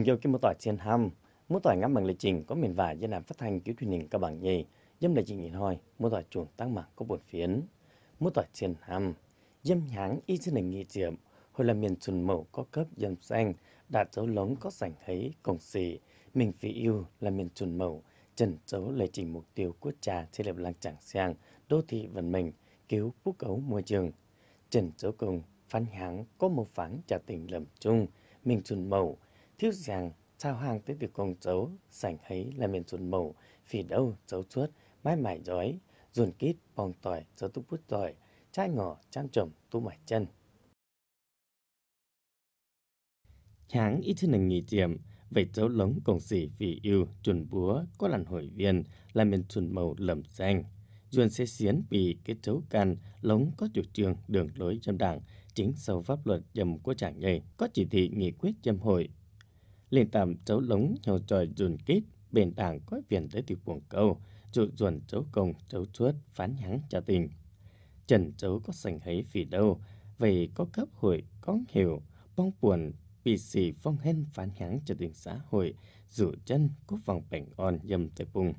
cùng dâu kim mô tỏi trên hâm, mô tỏi ngắm bằng lịch trình có miền vải dân làm phát thanh kiểu truyền hình cao bằng nhì dâm lịch trình nhìn hoi mô tỏi chuồn tăng mạng có buồn phiến mô tỏi trên hâm, dâm nháng y trên nền nghị diệm hồi là miền chuồn mẫu có cấp dâm xanh đạt dấu lống có sảnh thấy cổng xì mình phi yêu là miền chuồn mẫu trần dấu lệ trình mục tiêu quốc trà xây lập làng chẳng sang đô thị văn mình cứu quốc cấu môi trường trần dấu cùng phán hãng có một phán trà tình lầm chung mình chuồn mẫu Thiếu rằng sao hàng tới từ con cháu, sảnh ấy là miền ruột màu phỉ đâu cháu chuốt, mãi mãi giói, ruồn kít, bong tỏi, cháu túc bút tỏi, chai ngỏ, chăm trồng, tu mải chân. Hãng ít thân nghỉ tiệm, vậy cháu lống cổng xỉ vì yêu, chuẩn búa, có làn hội viên, là miền chuẩn màu lầm xanh. duân sẽ xiến vì cái cháu can, lống có chủ trương, đường lối trong đảng, chính sau pháp luật dầm của chàng nhầy, có chỉ thị nghị quyết dâm hội liền tạm cháu lống nhau tròi dùn kít bên đảng có viền tới từ cuồng câu dụ dồn cháu công cháu chuốt phán nhắn trả tình trần cháu có sành hấy vì đâu vậy có cấp hội có hiểu bong buồn bị xì phong hên phán nhắn cho tình xã hội dụ chân có vòng bệnh on dâm tới bùng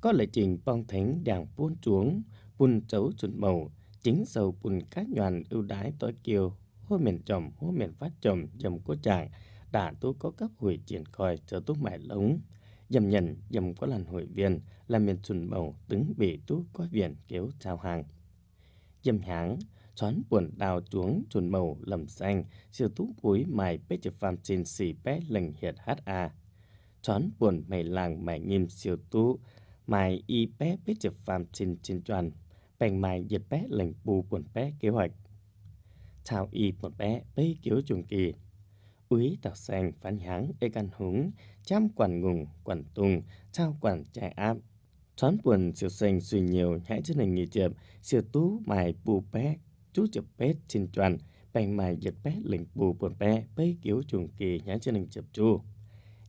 có lệ trình bong thánh đảng buôn chuống buôn cháu chuẩn màu chính sầu buồn cá nhoàn ưu đái tối kiều hô miền chồng hô miền phát chồng chồng của chàng đã tu có các hội triển khai cho tu mãi lống dầm nhận dầm có lần hội viên là miền chuẩn bầu đứng bị tu có viện kéo chào hàng dầm hãng xoắn buồn đào chuống chuẩn màu lầm xanh sửa tú cuối mài bế chụp phàm trên xì bé lệnh hiệt hát xoắn buồn mày làng mày nghiêm sửa tú mài y bé bế chụp phàm trên trên tròn bèn mài diệt bé lệnh bù buồn bé kế hoạch chào y buồn bé bế kéo chuồng kỳ úy tàu sành phán háng ê căn húng chăm quản ngùng quản tùng trao quản trại áp xoắn buồn siêu sành suy nhiều nhãi trên hình nghỉ tiệp siêu tú mài bù bé chú chụp bé trên tròn bành mài giật bé lĩnh bù buồn bé bấy kiểu chuồng kỳ nhãi trên hình chụp chu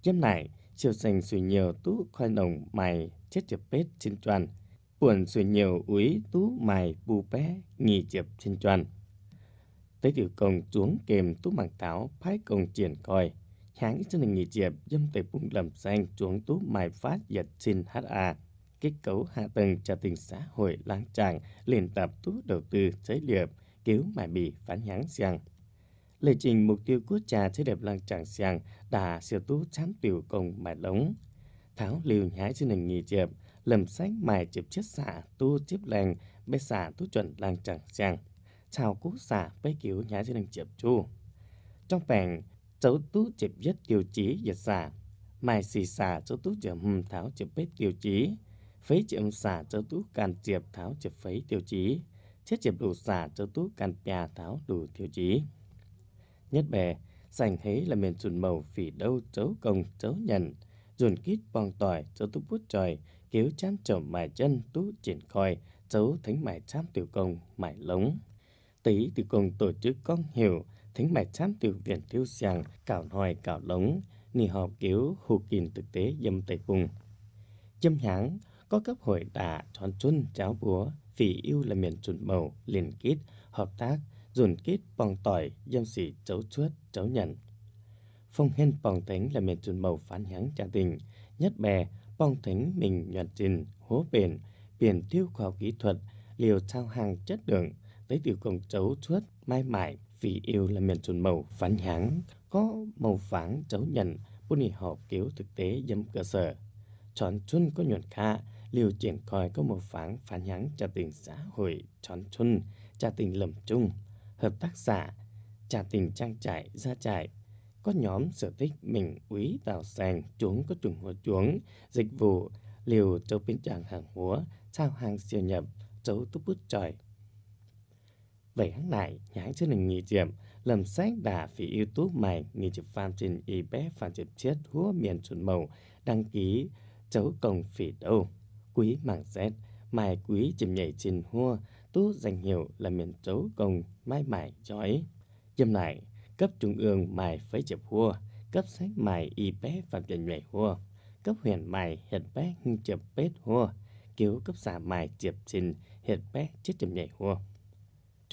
giám này siêu sành suy nhiều tú khoai đồng mài chết chụp bé trên tròn buồn suy nhiều úy tú mài bù bé nghỉ chụp trên tròn tới tiểu công xuống kèm tú mảng táo phái công triển coi hãng cho nên nghỉ diệp dâm tệ bung lầm xanh xuống tú mài phát giật xin HA kết cấu hạ tầng cho tình xã hội lan tràn liền tập tú đầu tư chế liệp cứu mài bị phản nhãn rằng lệ trình mục tiêu quốc trà chế đẹp lan tràn rằng đã sửa tú chám tiểu công mài lống tháo liều nhái cho nên nghỉ diệp lầm xanh mài chụp chết xả tu chếp làng bê xả tu chuẩn lan tràn rằng chào quốc xả với kiểu nhà gia đình chụp chu trong bảng cháu tú chụp nhất tiêu chí giật xả mai xì xả cháu tú chụp hầm tháo chụp bết tiêu chí phế chụp xả cháu tú càn chụp tháo chụp phế tiêu chí chết chụp đủ xả cháu tú càn nhà tháo đủ tiêu chí nhất bè sành hế là miền chuẩn màu phỉ đâu chấu công chấu nhận dùn kít bong tỏi cháu tú bút trời cứu chám trộm mài chân tú triển khoi cháu thánh mài chám tiểu công mài lống Tí thì cùng tổ chức con hiểu, thánh mẹ chám tiểu viện tiêu sàng, cảo hoài cảo lống, nì họ kiểu hồ kìn thực tế dâm tây cùng. Dâm hãng có cấp hội đà tròn chun cháo búa, vì yêu là miền chuẩn màu, liền kết, hợp tác, dồn kết bòng tỏi, dâm sĩ cháu chuốt, cháu nhận. Phong hên bòng thánh là miền chuẩn màu phán hãng trà tình, nhất bè, bong thánh mình nhuận trình, hố bền, biển tiêu khoa kỹ thuật, liều sao hàng chất lượng với từ con cháu chuốt mai mại vì yêu là miền chuẩn màu phán háng có màu phẳng cháu nhận bún nỉ họp cứu thực tế dâm cơ sở chọn chun có nhuận kha liều triển coi có màu phẳng phán nhắn cho tình xã hội chọn chun trà tình lầm chung hợp tác xã trà tình trang trại gia trại có nhóm sở thích mình quý tào sàng chuống có trùng hồ chuống dịch vụ liều châu biến tràng hàng hóa sao hàng siêu nhập chấu túp bút trời Vậy hắn này nhãn hắn trên là nghỉ diệm, lầm sách đã phí YouTube mày nghỉ chụp pham trên eBay phản chụp chết hứa miền chuẩn màu, đăng ký cháu công phỉ đâu. Quý mảng xét, mày quý chìm nhảy trên hua, tú danh hiệu là miền cháu cổng mai mải chói. Dâm lại, cấp trung ương mày phấy chụp hua, cấp sách mài eBay phản chụp nhảy hua, cấp huyện mày hiện bé chụp bết hua, cứu cấp xã mày chụp trên hiện bé chết chụp nhảy hua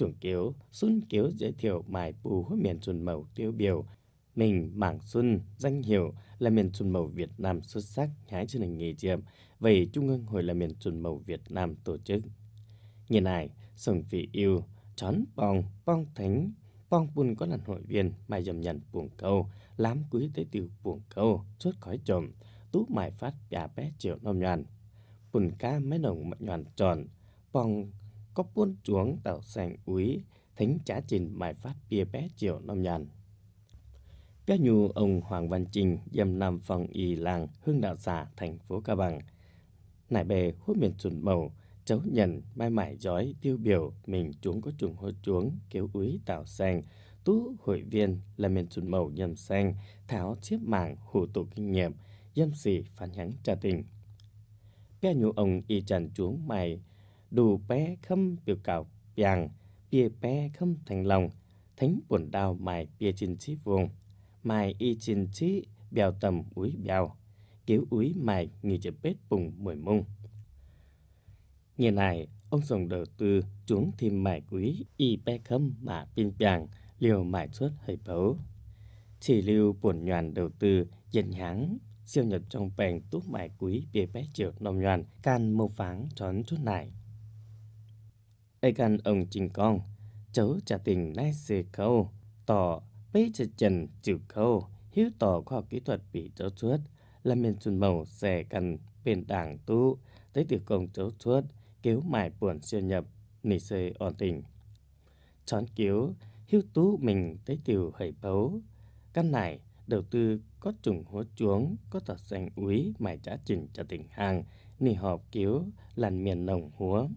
trưởng kiếu xuân kiếu giới thiệu mài bù miền chuẩn màu tiêu biểu mình mảng xuân danh hiệu là miền chuẩn màu Việt Nam xuất sắc nhái trên trình nghề chiệm vậy Trung ương hội là miền chuẩn màu Việt Nam tổ chức nhìn này sừng vị yêu chón bong bong thánh bong bùn có lần hội viên mài dầm nhận buồng câu lám quý tế tiêu buồng câu suốt khói trộm tú mài phát gà bé triệu nông nhàn bùn ca mấy đồng mạnh nhàn tròn bong có buôn chuống tạo sành úy thính trả trình bài phát bia bé chiều năm nhàn. Các nhu ông Hoàng Văn Trình dầm làm phòng y làng Hương Đạo Giả thành phố Cao Bằng. Nải bề hút miền chuẩn màu, cháu nhận mai mải giói tiêu biểu mình chuống có chuồng hô chuống kéo úy tạo sành tú hội viên là miền chuẩn màu nhầm xanh tháo chiếc mảng hủ tụ kinh nghiệm dâm xỉ phản hắng trà tình bé nhu ông y trần chuống mày đủ bé khâm biểu cảo biàng bia bé khâm thành lòng thánh buồn đào mài bia chín chí vùng mài y chín chí bèo tầm úi bèo cứu úi mài nghỉ chợ bếp bùng mười mông như này ông dùng đầu tư chúng thêm mài quý y bé khâm mà pin biàng liều mài suốt hơi bấu chỉ lưu buồn nhoàn đầu tư dân háng siêu nhật trong bèn túc mài quý bia bé triệu nông nhoàn can mô phán trón chút này ai gan ông trình con cháu trả tình nai xê câu tỏ bế chả trần chữ câu hiếu tỏ khoa học kỹ thuật bị cháu chuốt là miền xuân màu xẻ cần bên đảng tu tới từ công cháu chuốt kéo mải buồn siêu nhập nỉ xê ổn tình chón cứu hiếu tú mình tới tiểu hầy bấu căn này đầu tư có trùng hố chuống có tờ xanh úy mải trả trình trả tình hàng nỉ họp cứu làn miền nồng húa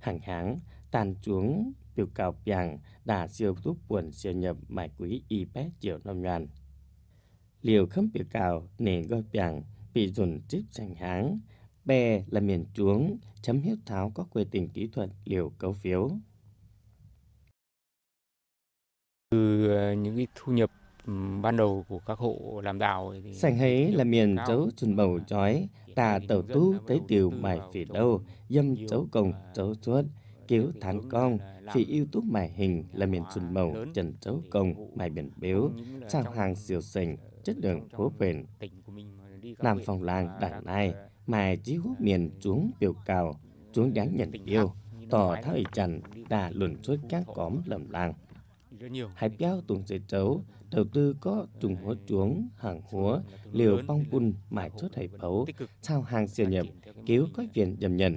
hàng tháng tàn chuống biểu cào bằng đã siêu giúp buồn siêu nhập mải quý y bé chiều năm nhoàn liệu khấm biểu cào nền gói bằng bị dùn trích sành háng bè là miền chuống chấm hiếu tháo có quy tình kỹ thuật liệu cấu phiếu từ ờ, những cái thu nhập ban đầu của các hộ làm đào sành hấy là miền chấu chun bầu chói tà tẩu tú tới tiểu mài phỉ đâu dâm chấu cồng chấu chuốt cứu thán con phỉ yêu tú mài hình là miền chun bầu trần chấu cồng mài biển biếu trang hàng siêu sành chất lượng phố bền làm phòng làng đảng nai ờ, mài chí hút miền chuống biểu cào chuống đáng nhận yêu tỏ thái trần đà luận suốt các cóm lầm làng Hải béo tùng dễ trấu, đầu tư có trùng hố chuống, hàng húa, liều bong quân mải chốt hải bấu, sao hàng siêu nhập, cứu có viện dầm nhận,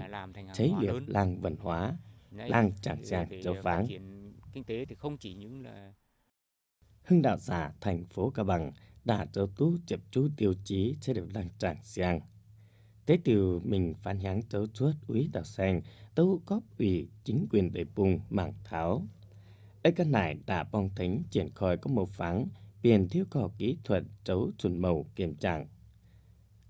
cháy liệu làng văn hóa, làng chẳng sàng châu phán. Kinh tế thì không chỉ những là Hưng đạo giả thành phố Cao Bằng đã cho tú chập chú tiêu chí sẽ được làng tràng sang. Tế tiểu mình phản nhắn tấu chuốt úy đạo xanh tấu góp ủy chính quyền đầy bùng mảng tháo ấy cân này đã bong thính triển khởi có một phán biển thiếu có kỹ thuật trấu chuẩn màu kiểm trạng.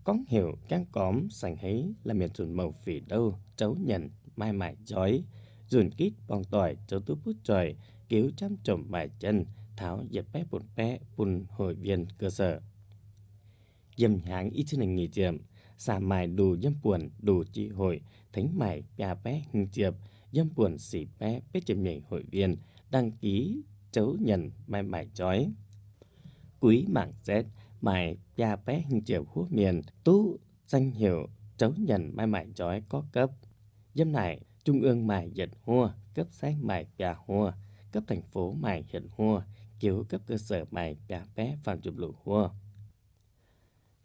có hiểu các cóm sành hấy là miền chuẩn màu phỉ đâu trấu nhận mai mãi giói. Dùn kít bong tỏi trấu tú bút trời cứu trăm trộm bài chân tháo dẹp bé bột bé bùn hội viên cơ sở. Dầm nháng ít trên hình nghỉ tiệm xà mài đủ dâm buồn đủ chi hội thánh mài bia bé hình tiệp dâm buồn xỉ bé bết chìm nhảy hội viên đăng ký chấu nhận mai mải chói. Quý mạng xét mải bia bé hình chiều húa miền tú danh hiệu chấu nhận mai mải chói có cấp. Dâm này trung ương mải dịch hua, cấp sách mải bia hua, cấp thành phố mải hiện hua, kiểu cấp cơ sở mải bia bé phạm chụp lụ hua.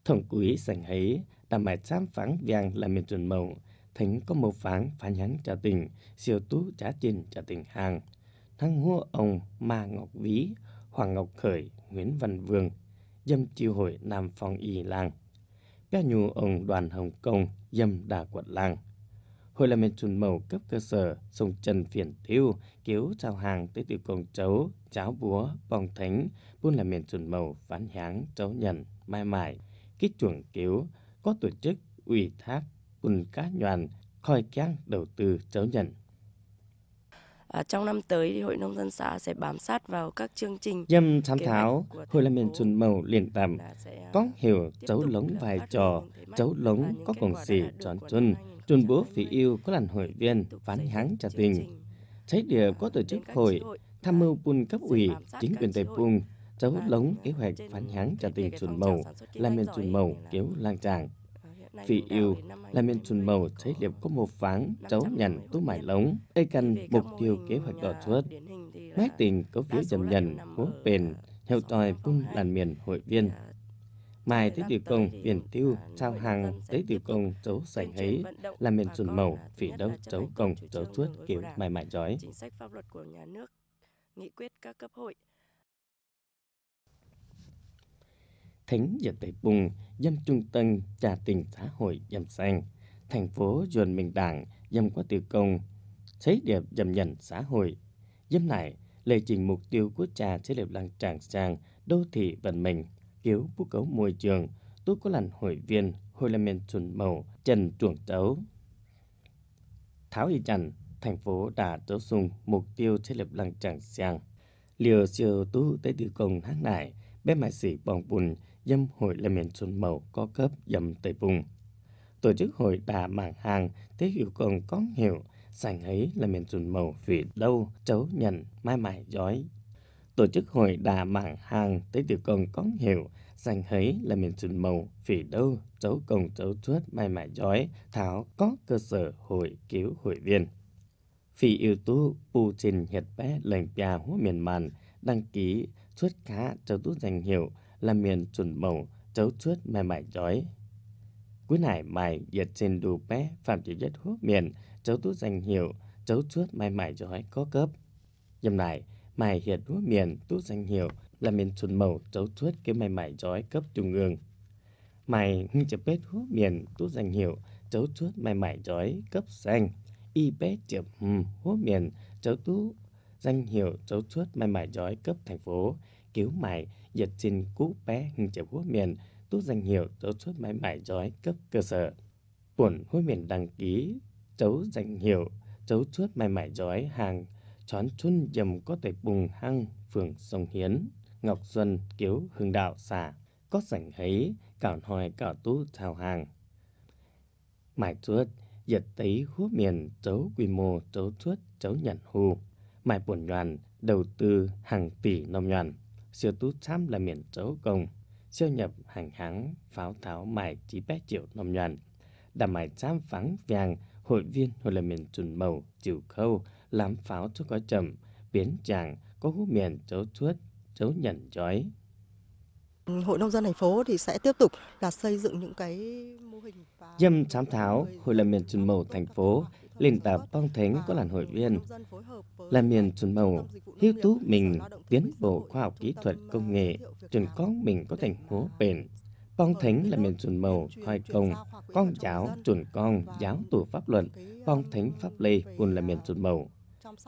Thông quý sành ấy, đã mải trăm phán vàng là miền chuẩn mộng, thính có một phán phản nhắn trả tình, siêu tú trả trình trả tình hàng, thăng hua ông ma ngọc ví hoàng ngọc khởi nguyễn văn vương dâm chiêu hội nam phong y làng bé nhu ông đoàn hồng kông dâm đà quật làng hội làm chuẩn màu cấp cơ sở sông trần phiền tiêu cứu trao hàng tới từ công chấu cháo búa bong thánh buôn làm miền chuẩn màu phán hãng cháu nhận mai mải kích chuồng cứu có tổ chức ủy thác bùn cá nhoàn khoi keng đầu tư cháu nhận À, trong năm tới thì Hội Nông dân xã sẽ bám sát vào các chương trình Dâm tham thảo, Hội làm miền chuẩn màu liền tầm ờ, Có hiểu cháu lống vai trò, cháu lống có cùng xì tròn chân Chuẩn bố phí yêu có làn hội viên phán háng trà tình Trái địa có tổ chức hội tham mưu bùn cấp ủy chính quyền tây bùn cháu lống kế hoạch phán háng trà tình chuẩn màu làm miền chuẩn màu kéo lang tràng vì yêu là miền chuẩn màu thấy liệp có một ván cháu nhằn tú mải lống ê căn mục tiêu kế hoạch đỏ à, chuốt mát tình có phía dầm nhằn cố bền à, heo tòi bung làn miền hội viên à, mai thế tiểu công biển tiêu trao hàng thế tiểu công cháu sảnh ấy là miền chuẩn màu phỉ đâu cháu công cháu chuốt kiểu mài mài giói nghị quyết các cấp hội thánh giờ tây bùng dâm trung tâm trà tình xã hội dâm xanh thành phố dồn mình đảng dâm qua tiêu công thấy đẹp dâm nhận xã hội dâm này lệ trình mục tiêu của trà sẽ đẹp lăng tràng sang đô thị vận mình cứu bố cấu môi trường tôi có lần hội viên hội là miền chuẩn màu trần chuồng tấu tháo y trần thành phố đã tố sung mục tiêu thiết lập lăng tràng sang liều siêu tú tới tiêu công tháng này bé mại sĩ bong bùn dâm hội là miền xuân mậu có cấp dâm tây vùng. Tổ chức hội đã mảng hàng, thế hiệu còn có hiệu, sảnh ấy là miền xuân mậu vì đâu, cháu nhận, mai mãi giói. Tổ chức hội đã mảng hàng, thế hiệu còn có hiệu, sành hấy là miền xuân màu phỉ đâu cháu công cháu chuốt mai mãi giói tháo có cơ sở hội cứu hội viên phỉ yếu tố bù trình hiệt bé lệnh bia hóa miền màn đăng ký chuốt cá cháu tú danh hiệu là miền chuẩn mỏng, chấu chuốt mềm mại giói. Cuối nải mày diệt trên đủ bé phạm chỉ nhất hốt miền, chấu tú danh hiệu, chấu chuốt mềm mại giói có cấp. Dầm này, mày hiệt hốt miền, tú danh hiệu là miền chuẩn mỏng, chấu chuốt cái mềm mại giói cấp trung ương. mày hưng chập bết hốt miền, tú danh hiệu, chấu chuốt mềm mại giói cấp xanh. Y bé chập hùm hốt miền, chấu tú danh hiệu chấu chuốt mày mải giói cấp thành phố cứu mày nhiệt tình cú bé trẻ hố miền tốt danh hiệu dấu chốt máy bài giói cấp cơ sở buồn hố miền đăng ký chấu danh hiệu chấu chốt mai mải giói hàng chón chun dầm có thể bùng hăng phường sông hiến ngọc xuân kiếu hưng đạo xả có sảnh ấy cảo hỏi cảo tú thao hàng mãi chuốt giật tấy hố miền chấu quy mô chấu chuốt chấu nhận hù mãi buồn nhoàn đầu tư hàng tỷ nông nhoàn siêu tú xám là miền chấu công siêu nhập hàng hãng pháo tháo mài chí bé triệu nông nhuận đảm mài xám phắng vàng hội viên hội là miền trùn màu chiều khâu làm pháo cho có chậm biến chàng có hú miền chấu chuốt chấu nhẩn chói Hội nông dân thành phố thì sẽ tiếp tục là xây dựng những cái mô hình và... Dâm sám tháo, hội là miền trùn màu thành phố nền tảng phong thánh có làn hội viên, là miền chuẩn màu, hiếu tú mình tiến bộ khoa học kỹ thuật công nghệ, chuẩn con mình có thành phố bền. Phong thánh là miền chuẩn màu, khoai công, con giáo, chuẩn con, giáo tù pháp luận, phong thánh pháp lê cùng là miền chuẩn màu.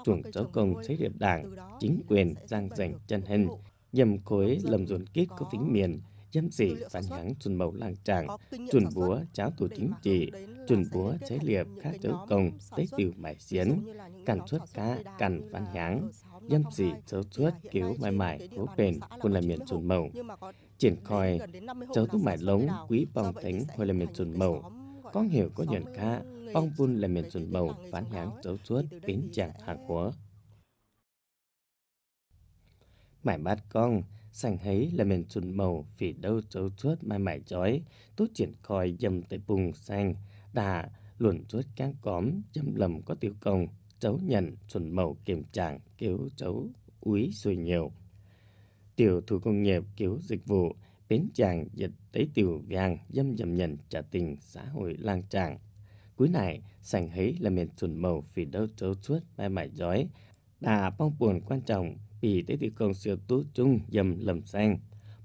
Chuẩn giáo công xây điệp đảng, chính quyền, giang dành chân hình, nhầm khối lầm dồn kết có tính miền, giám thị phản nhãn chuẩn mẫu làng tràng, chuẩn búa cháo tù chính trị, chuẩn búa chế liệp khác chấu công, tế tiểu mải xiến, cản xuất cá, cản phản nhãn, giám thị chấu xuất cứu mãi mãi, cố bền, quân là miền chuẩn mẫu. Triển khoi, chấu tú mải lống, quý bòng thánh, hồi là miền chuẩn mẫu. Con hiểu có nhận khá, bong vun là miền chuẩn mẫu, phản nhãn chấu xuất, biến chàng hàng hóa. Mải bát con, sành hấy là mình chuẩn màu vì đâu trấu chuốt mai mải chói tốt triển khòi dầm tới bùng xanh đà luồn chuốt cang cóm dầm lầm có tiểu công cháu nhận chuẩn màu kiềm tràng cứu cháu úy xuôi nhiều tiểu thủ công nghiệp cứu dịch vụ bến chàng dịch tới tiểu vàng dâm dầm nhận trả tình xã hội lang tràng cuối này sành hấy là miền chuẩn màu vì đâu trấu chuốt mai mải giói đà bong buồn quan trọng bị tế thị công siêu tú chung dầm lầm sang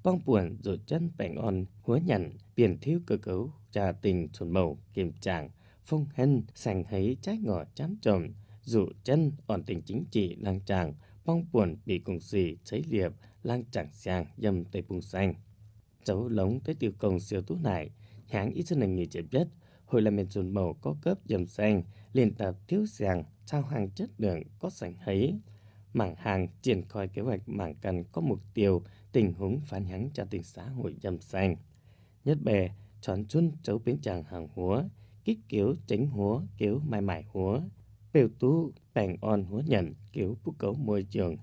bong buồn rồi chân bảnh on hứa nhận biển thiếu cơ cấu trà tình chuẩn màu kiềm trạng phong hên sành thấy trái ngỏ chám trộm dụ chân ổn tình chính trị lang tràng bong buồn bị cùng xì cháy liệp lang tràng sang dầm tây bùng xanh cháu lống tới tiêu công siêu tú này hãng ít sân nền nghề chế biết hồi là miền chuẩn màu có cấp dầm xanh liền tập thiếu sàng sao hàng chất lượng có sành thấy mảng hàng triển khai kế hoạch mảng cần có mục tiêu tình huống phản ánh cho tình xã hội dầm xanh. Nhất bè, chọn chun chấu biến chàng hàng húa, kích kiểu tránh húa, kiểu mai mải húa, biểu tú bèn on húa nhận, kiểu bú cấu môi trường.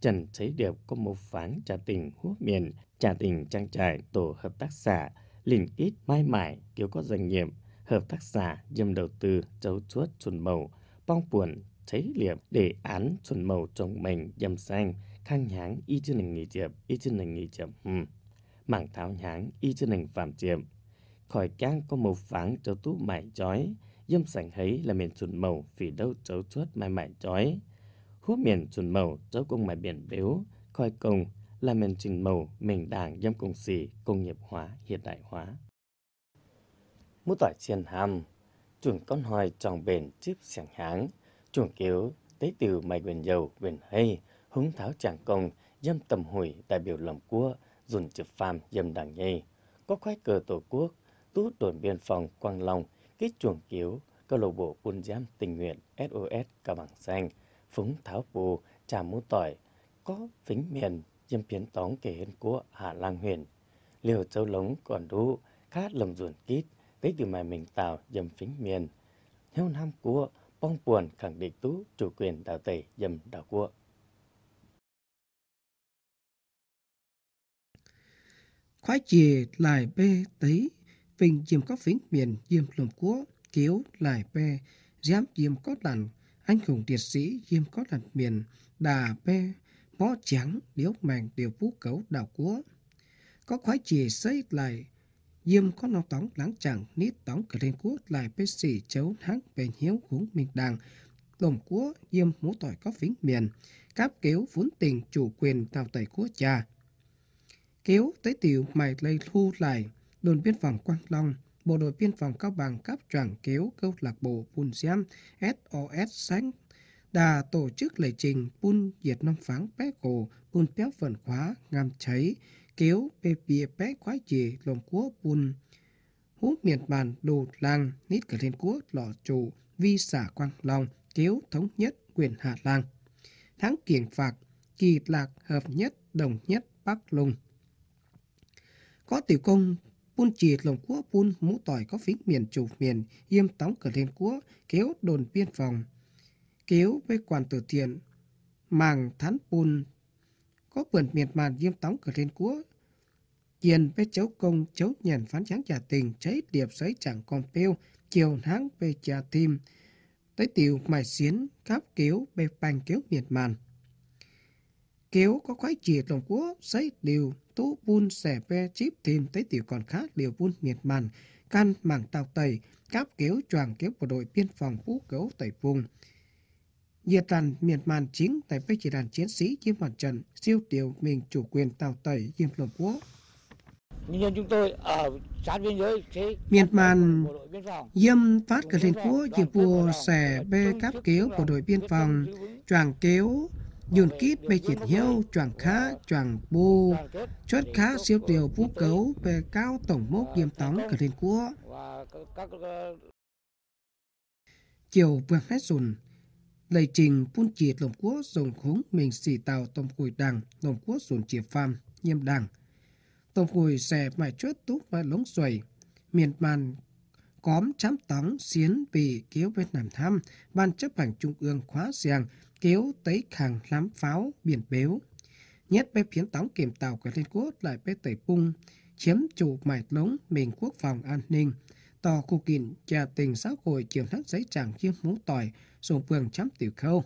Trần thấy đẹp có một phán trà tình húa miền, trà tình trang trại tổ hợp tác xã, liền ít mai mải, kiểu có doanh nghiệp, hợp tác xã, dâm đầu tư, chấu chuốt, chuẩn màu, bong buồn, thế liệp để án chuẩn màu trong mình dầm sang khang nháng y chân hình nghỉ chiệp, y chân hình nghỉ chiệp hừm. Mảng tháo nháng y chân hình phạm chiệp. Khỏi cang có màu pháng cho tú mải chói, dâm sảnh thấy là miền chuẩn màu vì đâu cháu chuốt mai mải chói. Hút miền chuẩn màu cháu công mải biển biếu, coi công là miền trình màu mình đảng dâm công xì, công nghiệp hóa, hiện đại hóa. Mũ tỏi chiên hàm, chuẩn con hoài tròn bền chiếc sảnh háng, chuồng kéo tế từ mày quyền dầu quyền hay húng tháo chàng công dâm tầm hủy đại biểu lòng cua dùn trực phàm dâm đảng nhây có khoái cờ tổ quốc tú đồn biên phòng quang long kích chuồng kiếu câu lạc bộ quân giám tình nguyện sos cao bằng xanh phúng tháo bù trà mũ tỏi có phính miền dâm phiến tóng kể hên của hạ lang huyền liều châu lống còn đu khát lầm ruồn kít tế từ mày mình tào dâm phính miền heo nam cua Ông Puan khẳng định tú chủ quyền đảo Tây dầm đảo Cua. Khói chì lại bê tí, vinh dìm có phính miền dìm lùm cua, kiếu lại bê, giám dìm có lằn, anh hùng liệt sĩ dìm có lằn miền, đà bê, bó trắng điếu màng điều phú cấu đảo cua. Có khói chì xây lại, Dìm có nọc tóng láng chẳng nít tóng cờ lên quốc lại bế xỉ chấu hắn bền hiếu hướng mình đàng. Lồng quốc dìm mũ tỏi có phính miền. Cáp kéo vốn tình chủ quyền tàu tẩy quốc cha. Kéo tới tiểu mày lây thu lại. Đồn biên phòng Quang Long, bộ đội biên phòng Cao Bằng cáp trảng kéo câu lạc bộ Bùn Giam SOS sáng đã tổ chức lễ trình Bùn Diệt nam Pháng pé Cổ, Bùn Péo phần Khóa, Ngam Cháy, kéo về bìa bé quái chỉ lồng cua bùn hú miền bàn đồ lang nít cả Liên Quốc lọ chủ vi xả quang long kéo thống nhất quyền hạ lang thắng kiển phạt kỳ lạc hợp nhất đồng nhất bắc lùng có tiểu công pun Chì lồng cua pun mũ tỏi có phính miền chủ miền yêm tống cờ Liên Quốc kéo đồn biên phòng kéo với quan tử thiện màng thán pun có vườn miệt màn diêm tóng cửa trên cúa. Chiền với cháu công cháu nhàn phán sáng trả tình cháy điệp giấy chẳng còn pêu chiều tháng về trà tim tới tiểu mài xiến cáp kéo bề bành kéo miệt màn kéo có quái chỉ lòng cúa giấy điều tú buôn xẻ ve chip tìm tới tiểu còn khác liều buôn miệt màn can mảng tàu tẩy cáp kéo choàng kéo của đội biên phòng vũ cấu tẩy vùng nhiệt tàn miệt màn chính tại với chỉ đàn chiến sĩ trên mặt trận siêu tiểu mình chủ quyền tàu tẩy diêm lộn quốc nhân dân chúng tôi ở sát biên giới thế Miệt Myanmar diêm phát cờ lên quốc chỉ vua xẻ bê cáp kéo của đội biên phòng choàng kéo dùn kít bê chỉ hiếu choàng khá choàng bu chốt khá siêu tiểu vũ cấu bê cao tổng mốc diêm tống cờ lên quốc chiều vừa hết dùn lây trình phun chì lồng quốc dùng khúng mình xì tàu tổng cùi đằng lồng quốc dùng chìa pham nhiêm đằng tổng cùi xe mãi chốt túc mãi lống xoay miền màn cóm chám tóng xiến vì kéo Việt Nam thăm ban chấp hành trung ương khóa giang kéo tới khàng lắm pháo biển béo nhất bé phiến tóng kiểm tàu của Liên Quốc lại bé tẩy bung chiếm chủ mạch lống mình quốc phòng an ninh to cô kín trà tình xã hội chiều nát giấy chàng chiếm mũ tỏi dùng vườn chấm tiểu khâu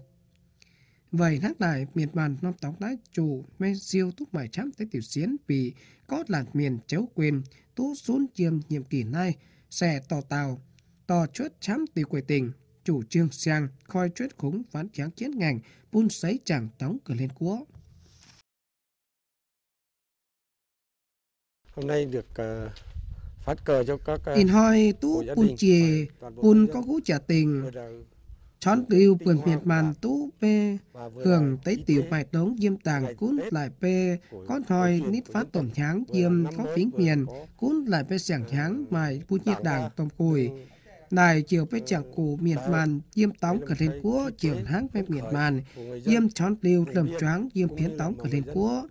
vậy nát lại miền bàn non tóc đã chủ men siêu thúc mải chấm tới tiểu xiến vì có làn miền chéo quyền tú xuống chiêm nhiệm kỳ nay xe tò tàu tò chuốt chấm tiểu quầy tình chủ trương sang khoi chuốt khúng phán kháng chiến ngành buôn giấy chàng tống cửa lên cúa hôm nay được uh tin ờ, hoi tú pun chì pun có cú trả tình chón tiêu quyền miệt màn tú p hưởng tới tiểu bài tống diêm tàng cún lại p con thoi nít phát tổng ờ, tháng diêm có phính miền cún lại p sảng tháng mài pu nhiệt đảng tổng cùi này chiều pe chàng cụ miệt màn diêm tóng cả lên cúa chiều tháng pe miệt màn diêm chón tiêu lầm choáng diêm phiến tóng cả lên cúa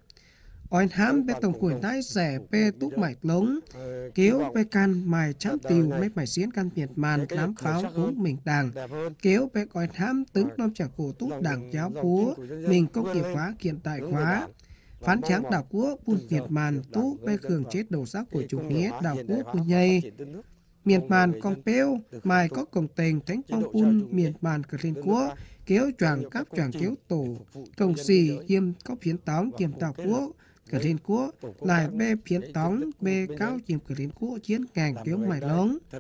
oin ham pe tổng củi tái rẻ pe túc mải lống ờ, kéo pe can mài chám tiều mấy mải xiến can miệt màn lám pháo uống mình đàng kéo pe oin ham tướng nom trả cổ túc đảng giáo búa mình công nghiệp hóa kiện đại hóa phán tráng đảo quốc bùn miệt màn tú pe cường chết đầu xác của chủ nghĩa đảo quốc bùn nhây miệt màn con peo mài có cổng tình thánh phong bùn miệt màn cờ liên quốc kéo choàng cáp choàng kéo tổ công xì kiêm có phiến tóng kiềm tạo quốc Cửa lên cua lại bê phiến tóng bê cao chìm cửa lên cua chiến ngàn kiếm mày lớn à,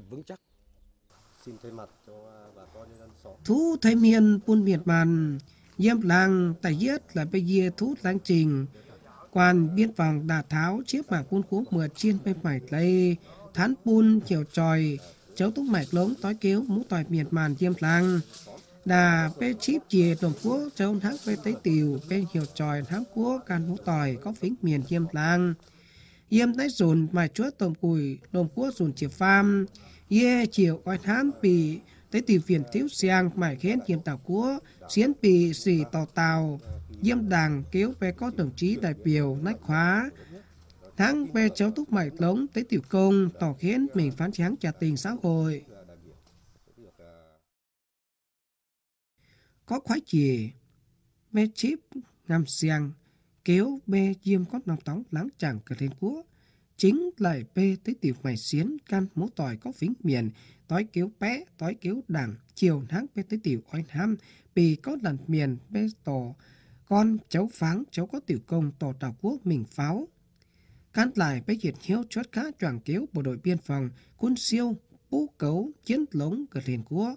thú thấy miền buôn miệt màn diêm làng tài giết là bê dìa thú láng trình quan biên phòng đã tháo chiếc mảng buôn khúc mượt chiên bê mải lây thán buôn chiều tròi cháu túc mạch lớn tối kéo mũ tỏi miệt màn diêm làng đà bé chip chìa tổng quốc trong tháng bé tấy tiều bé hiểu tròi tháng quốc can hũ tỏi có phính miền chiêm lang yêm tấy dùn mà chúa tổng cùi tổng quốc dùn chìa pham yê chiều oai tháng vì tới tìm phiền thiếu sang mải khiến chiêm tàu cúa xiến pì xì tàu tàu diêm đàng kéo về có đồng chí đại biểu nách khóa tháng về cháu thúc mải lống tới tiểu công tỏ khiến mình phán tráng trả tiền xã hội có khoái chì mê chip ngâm xiang, kéo bê diêm có nòng tóng láng chẳng cả lên cúa chính lại bê tới tiểu mày xiến can mố tỏi có phính miền tối kéo bé tối kéo đàn chiều nắng bê tới tiểu oai ham bì có lần miền bê tổ con cháu pháng cháu có tiểu công tổ tàu quốc mình pháo can lại bê diệt hiếu chót cá choàng kéo bộ đội biên phòng quân siêu bú cấu chiến lống cả lên cúa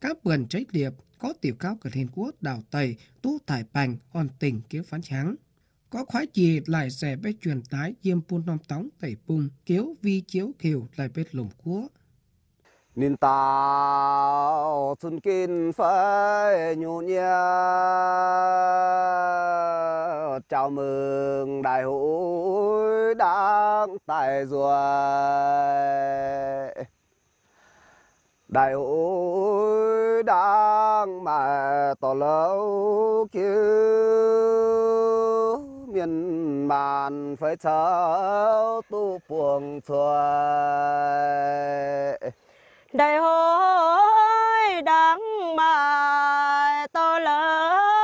các vườn cháy liệp có tiểu cao cả thiên quốc đào tẩy tú thải bành hoàn tỉnh kiếm phán trắng có khoái chỉ lại rẻ bế truyền tái diêm buôn nom tống tẩy bùng kiếu vi chiếu kiều lại bết lồng quốc nên ta xuân kín phải nhu nhia chào mừng đại hội đảng tại ruồi đại hội đang mà tỏ lâu kêu miền bàn phải cháu tu buồng trời đại hội đang mà tỏ lâu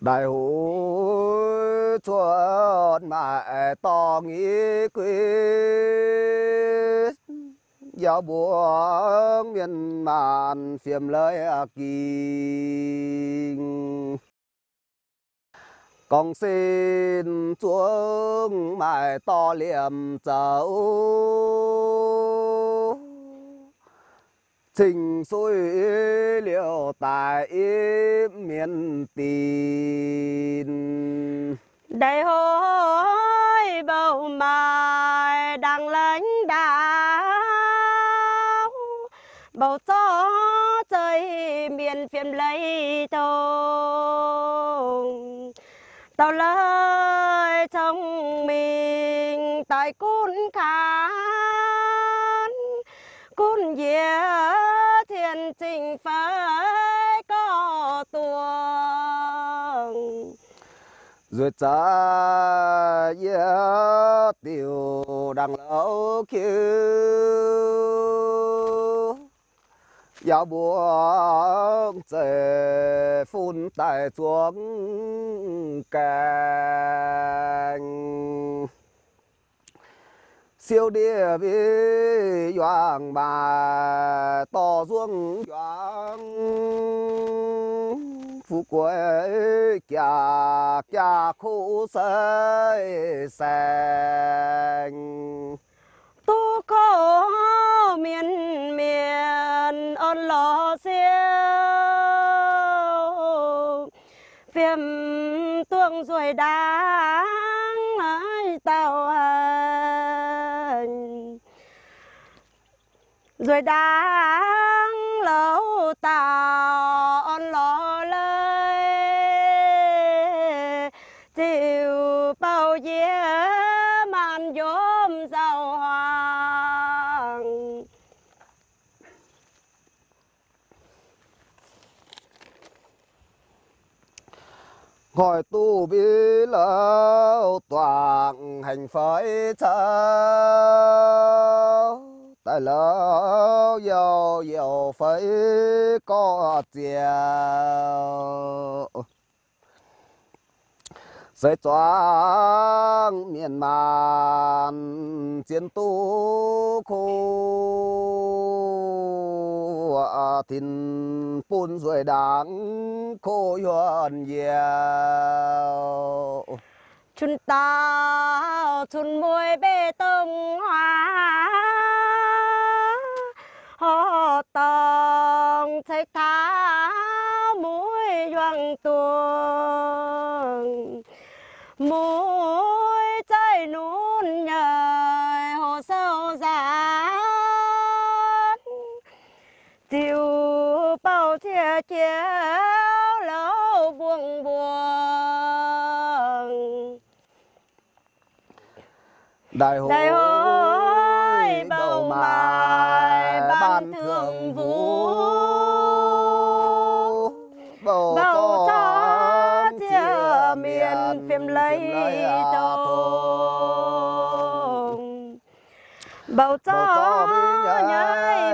đại hữu chuẩn mẹ to nghĩ quý giáo buông miên màn phiềm lời à kinh con xin xuống mẹ to liệm chậu trình xôi liệu tại miền tin đại hội bầu mời đang lãnh đạo bầu cho trời miền phiền lấy thông tao lời trong mình tại cún khá cún dĩa thiên trình phái có tuồng rồi cha yeah, tiểu đằng lâu kêu giáo buông trời phun tại xuống cành siêu địa vi doang bà tỏ ruông doang phú quế kia kia khu sơi sành tu khổ miền miền ơn lo siêu viêm tuông rồi đáng tàu hờ rồi đang lâu tàu lo lơi chiều bao dĩa màn dôm dầu hoàng gọi tu bi lâu toàn hành phái thao tại lỡ dầu dầu phải có tiền giới choáng miền Nam chiến tu khu à, thìn phun rồi đáng khô nhuận nhiều chúng ta thun muối bê tông hoa họ tòng chạy tháo mũi doang tuồng mũi chạy nún nhời hồ sâu gián tiêu bao chia chia lâu buông buông đại hội đại hội bầu mà bầu cho nhớ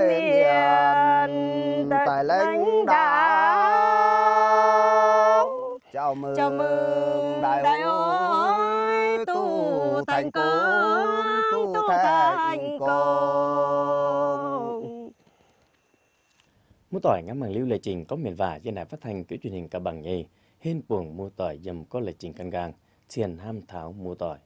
miền tại lãnh đạo chào mừng chào mừng đại, đại hội tu thành công tu thành công mua tỏi ngắm mừng lưu lệ trình có miền vả trên đài phát thanh kiểu truyền hình cả bằng nhì hên buồng mua tỏi dầm có lệ trình căn gang thiền ham tháo mua tỏi